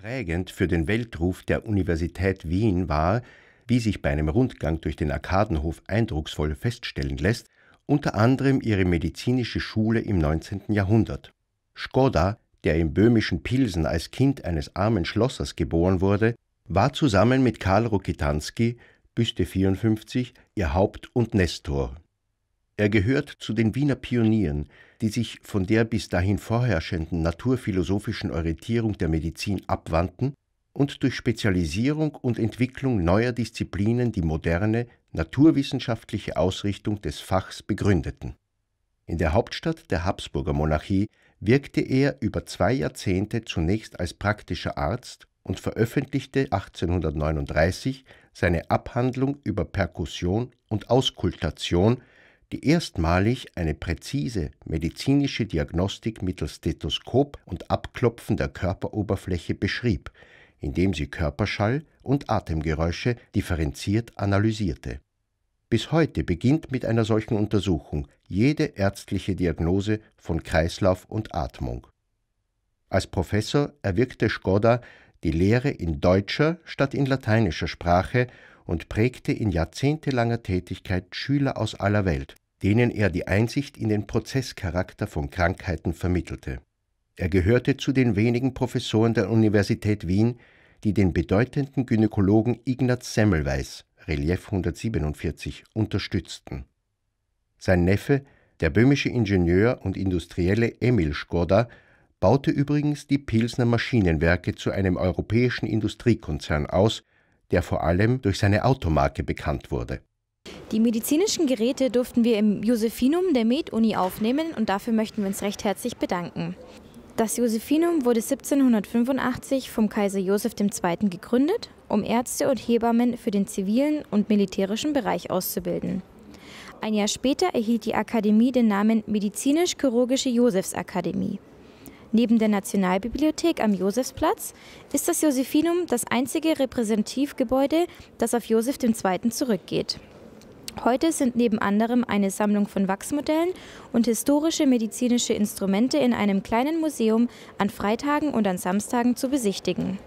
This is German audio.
Prägend für den Weltruf der Universität Wien war, wie sich bei einem Rundgang durch den Arkadenhof eindrucksvoll feststellen lässt, unter anderem ihre medizinische Schule im 19. Jahrhundert. Skoda, der im böhmischen Pilsen als Kind eines armen Schlossers geboren wurde, war zusammen mit Karl Rukitanski, Büste 54, ihr Haupt- und Nestor er gehört zu den Wiener Pionieren, die sich von der bis dahin vorherrschenden naturphilosophischen Orientierung der Medizin abwandten und durch Spezialisierung und Entwicklung neuer Disziplinen die moderne, naturwissenschaftliche Ausrichtung des Fachs begründeten. In der Hauptstadt der Habsburger Monarchie wirkte er über zwei Jahrzehnte zunächst als praktischer Arzt und veröffentlichte 1839 seine Abhandlung über Perkussion und Auskultation die erstmalig eine präzise medizinische Diagnostik mittels Stethoskop und Abklopfen der Körperoberfläche beschrieb, indem sie Körperschall und Atemgeräusche differenziert analysierte. Bis heute beginnt mit einer solchen Untersuchung jede ärztliche Diagnose von Kreislauf und Atmung. Als Professor erwirkte Skoda die Lehre in deutscher statt in lateinischer Sprache und prägte in jahrzehntelanger Tätigkeit Schüler aus aller Welt, denen er die Einsicht in den Prozesscharakter von Krankheiten vermittelte. Er gehörte zu den wenigen Professoren der Universität Wien, die den bedeutenden Gynäkologen Ignaz Semmelweis, Relief 147, unterstützten. Sein Neffe, der böhmische Ingenieur und Industrielle Emil Skoda, baute übrigens die Pilsner Maschinenwerke zu einem europäischen Industriekonzern aus, der vor allem durch seine Automarke bekannt wurde die medizinischen Geräte durften wir im Josephinum der Med-Uni aufnehmen und dafür möchten wir uns recht herzlich bedanken. Das Josephinum wurde 1785 vom Kaiser Joseph II. gegründet, um Ärzte und Hebammen für den zivilen und militärischen Bereich auszubilden. Ein Jahr später erhielt die Akademie den Namen Medizinisch-Chirurgische Josefsakademie. Neben der Nationalbibliothek am Josefsplatz ist das Josephinum das einzige Repräsentativgebäude, das auf Joseph II. zurückgeht. Heute sind neben anderem eine Sammlung von Wachsmodellen und historische medizinische Instrumente in einem kleinen Museum an Freitagen und an Samstagen zu besichtigen.